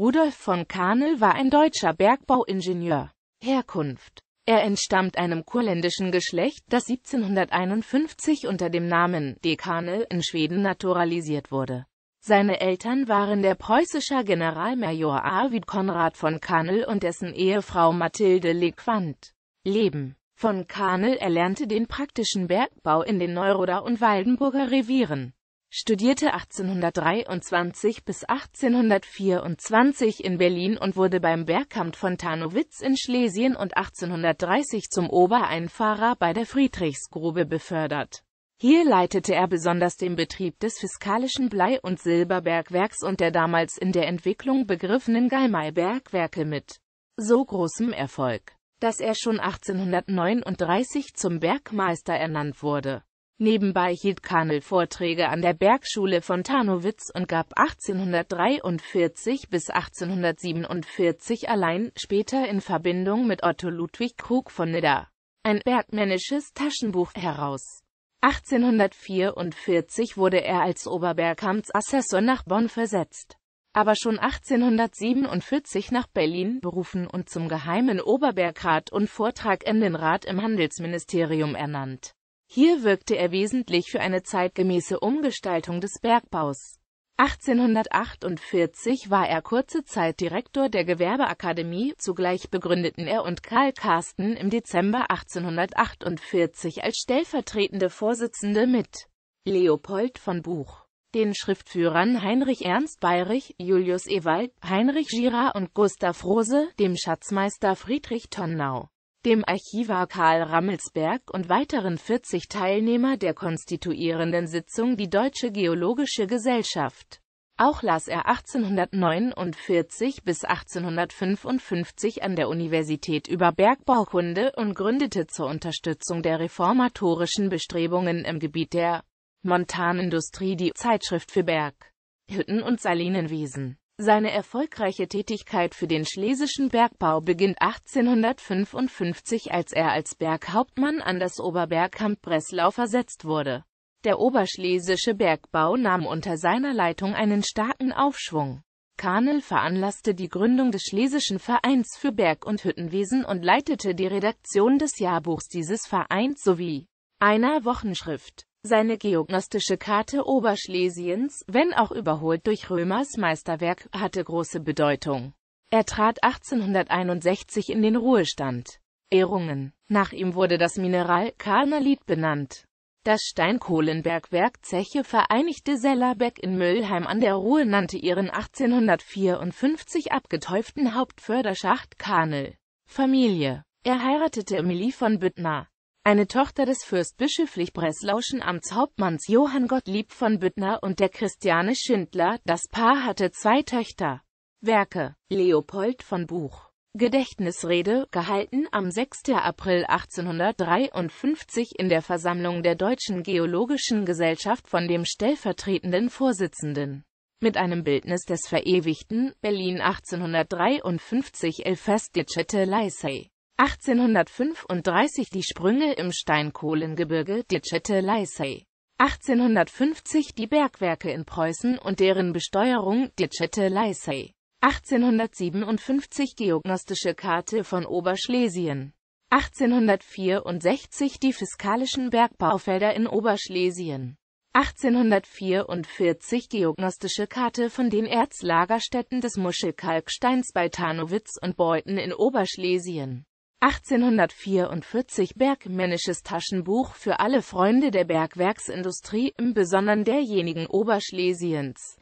Rudolf von Kahnel war ein deutscher Bergbauingenieur. Herkunft Er entstammt einem kurländischen Geschlecht, das 1751 unter dem Namen De Kahnel in Schweden naturalisiert wurde. Seine Eltern waren der preußische Generalmajor Arvid Konrad von Kahnel und dessen Ehefrau Mathilde Le Lequant. Leben Von Kahnel erlernte den praktischen Bergbau in den Neuroder und Waldenburger Revieren studierte 1823 bis 1824 in Berlin und wurde beim Bergkampf von Tarnowitz in Schlesien und 1830 zum Obereinfahrer bei der Friedrichsgrube befördert. Hier leitete er besonders den Betrieb des fiskalischen Blei- und Silberbergwerks und der damals in der Entwicklung begriffenen Galmai-Bergwerke mit so großem Erfolg, dass er schon 1839 zum Bergmeister ernannt wurde. Nebenbei hielt Kahnl Vorträge an der Bergschule von Tarnowitz und gab 1843 bis 1847 allein, später in Verbindung mit Otto Ludwig Krug von Nidda, ein bergmännisches Taschenbuch heraus. 1844 wurde er als Oberbergamtsassessor nach Bonn versetzt, aber schon 1847 nach Berlin berufen und zum geheimen Oberbergrat und Vortrag in den Rat im Handelsministerium ernannt. Hier wirkte er wesentlich für eine zeitgemäße Umgestaltung des Bergbaus. 1848 war er kurze Zeit Direktor der Gewerbeakademie, zugleich begründeten er und Karl Karsten im Dezember 1848 als stellvertretende Vorsitzende mit Leopold von Buch, den Schriftführern Heinrich Ernst Bayrich, Julius Ewald, Heinrich Girard und Gustav Rose, dem Schatzmeister Friedrich Tonnau dem Archivar Karl Rammelsberg und weiteren 40 Teilnehmer der konstituierenden Sitzung die Deutsche Geologische Gesellschaft. Auch las er 1849 bis 1855 an der Universität über Bergbaukunde und gründete zur Unterstützung der reformatorischen Bestrebungen im Gebiet der Montanindustrie die Zeitschrift für Berg, Hütten und Salinenwiesen. Seine erfolgreiche Tätigkeit für den schlesischen Bergbau beginnt 1855, als er als Berghauptmann an das Oberbergamt Breslau versetzt wurde. Der oberschlesische Bergbau nahm unter seiner Leitung einen starken Aufschwung. Karnel veranlasste die Gründung des Schlesischen Vereins für Berg- und Hüttenwesen und leitete die Redaktion des Jahrbuchs dieses Vereins sowie einer Wochenschrift. Seine geognostische Karte Oberschlesiens, wenn auch überholt durch Römers Meisterwerk, hatte große Bedeutung. Er trat 1861 in den Ruhestand. Ehrungen. Nach ihm wurde das Mineral Karnalit benannt. Das Steinkohlenbergwerk Zeche Vereinigte Sellerbeck in Müllheim an der Ruhe nannte ihren 1854 abgeteuften Hauptförderschacht Karnel. Familie. Er heiratete Emilie von Büttner eine Tochter des fürstbischöflich breslauschen Amtshauptmanns Johann Gottlieb von Büttner und der Christiane Schindler. Das Paar hatte zwei Töchter. Werke Leopold von Buch Gedächtnisrede, gehalten am 6. April 1853 in der Versammlung der Deutschen Geologischen Gesellschaft von dem stellvertretenden Vorsitzenden. Mit einem Bildnis des verewigten Berlin 1853 Elfestdicete Leisei. 1835 die Sprünge im Steinkohlengebirge dietzschette Leisei. 1850 die Bergwerke in Preußen und deren Besteuerung dietzschette Leisei. 1857 Geognostische Karte von Oberschlesien. 1864 die fiskalischen Bergbaufelder in Oberschlesien. 1844 Geognostische Karte von den Erzlagerstätten des Muschelkalksteins bei Tarnowitz und Beuthen in Oberschlesien. 1844 Bergmännisches Taschenbuch für alle Freunde der Bergwerksindustrie, im Besonderen derjenigen Oberschlesiens